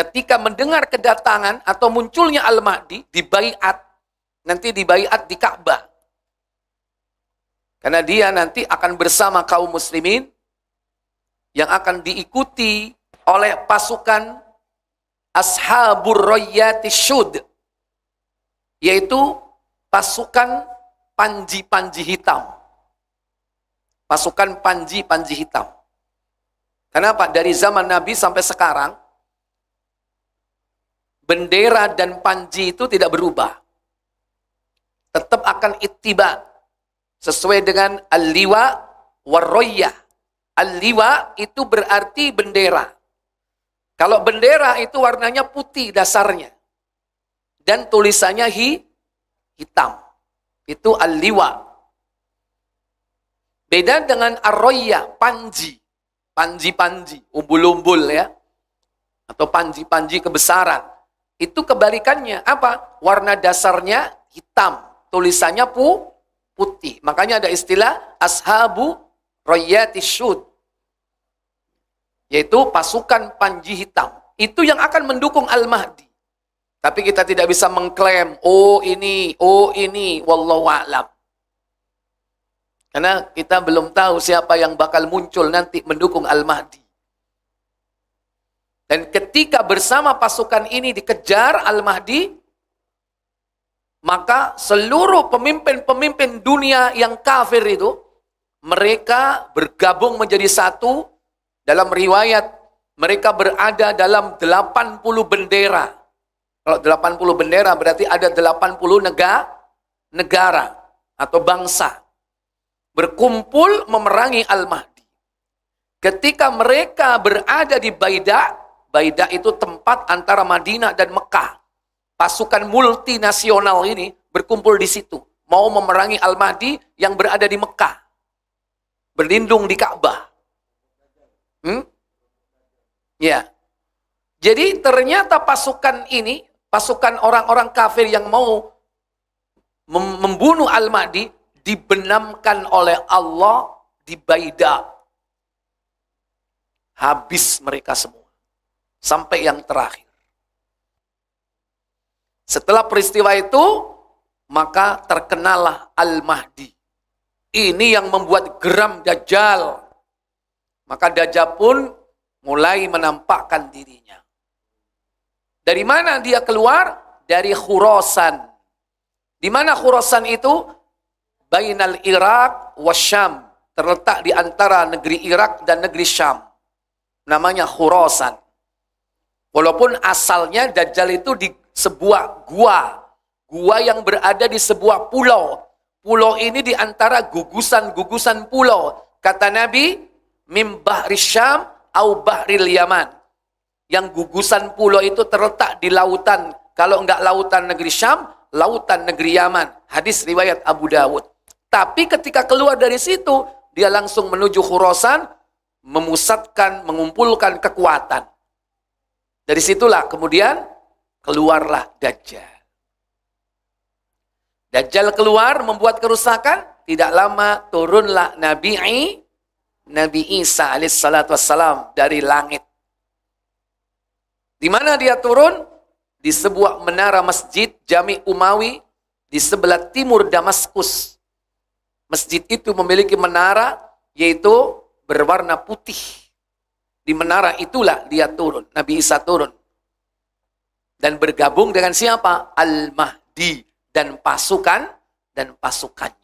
ketika mendengar kedatangan atau munculnya Al-Mahdi bayat nanti di bayat di Ka'bah. Karena dia nanti akan bersama kaum muslimin yang akan diikuti oleh pasukan Ashabur Royati Shud yaitu pasukan panji-panji hitam. Pasukan panji-panji hitam. Kenapa? Dari zaman Nabi sampai sekarang bendera dan panji itu tidak berubah. Tetap akan ittiba sesuai dengan al-liwa warroya. Al-liwa itu berarti bendera. Kalau bendera itu warnanya putih dasarnya. Dan tulisannya hi, hitam. Itu al-liwa. Beda dengan arroya, panji. Panji-panji, umbul-umbul ya. Atau panji-panji kebesaran itu kebalikannya apa? Warna dasarnya hitam, tulisannya pu putih. Makanya ada istilah ashabu royati syud. Yaitu pasukan panji hitam. Itu yang akan mendukung Al-Mahdi. Tapi kita tidak bisa mengklaim, oh ini, oh ini, wallahu a'lam. Karena kita belum tahu siapa yang bakal muncul nanti mendukung Al-Mahdi. Dan ketika bersama pasukan ini dikejar Al-Mahdi, maka seluruh pemimpin-pemimpin dunia yang kafir itu, mereka bergabung menjadi satu dalam riwayat mereka berada dalam 80 bendera. Kalau 80 bendera berarti ada 80 negara, negara atau bangsa berkumpul memerangi Al-Mahdi. Ketika mereka berada di Ba'idah. Baida itu tempat antara Madinah dan Mekah. Pasukan multinasional ini berkumpul di situ. Mau memerangi Al-Mahdi yang berada di Mekah. Berlindung di Ka'bah. Hmm? Ya. Jadi ternyata pasukan ini, pasukan orang-orang kafir yang mau membunuh Al-Mahdi, dibenamkan oleh Allah di Baida. Habis mereka semua sampai yang terakhir. Setelah peristiwa itu, maka terkenalah Al-Mahdi. Ini yang membuat geram Dajjal. Maka Dajjal pun mulai menampakkan dirinya. Dari mana dia keluar? Dari Khurasan. Di mana Khurasan itu? Bainal Irak wa Syam. Terletak di antara negeri Irak dan negeri Syam. Namanya Khurasan. Walaupun asalnya Dajjal itu di sebuah gua, gua yang berada di sebuah pulau. Pulau ini di antara gugusan-gugusan pulau. Kata Nabi, mim bahri syam au bahril yaman. Yang gugusan pulau itu terletak di lautan. Kalau enggak lautan negeri Syam, lautan negeri Yaman. Hadis riwayat Abu Dawud. Tapi ketika keluar dari situ, dia langsung menuju Khurasan, memusatkan, mengumpulkan kekuatan. Dari situlah kemudian keluarlah Dajjal. Dajjal keluar membuat kerusakan, tidak lama turunlah Nabi I, Nabi Isa alaihissalatu wassalam dari langit. Di mana dia turun? Di sebuah menara masjid Jami Umawi di sebelah timur Damaskus. Masjid itu memiliki menara yaitu berwarna putih. Di menara itulah dia turun. Nabi Isa turun. Dan bergabung dengan siapa? Al-Mahdi. Dan pasukan dan pasukan.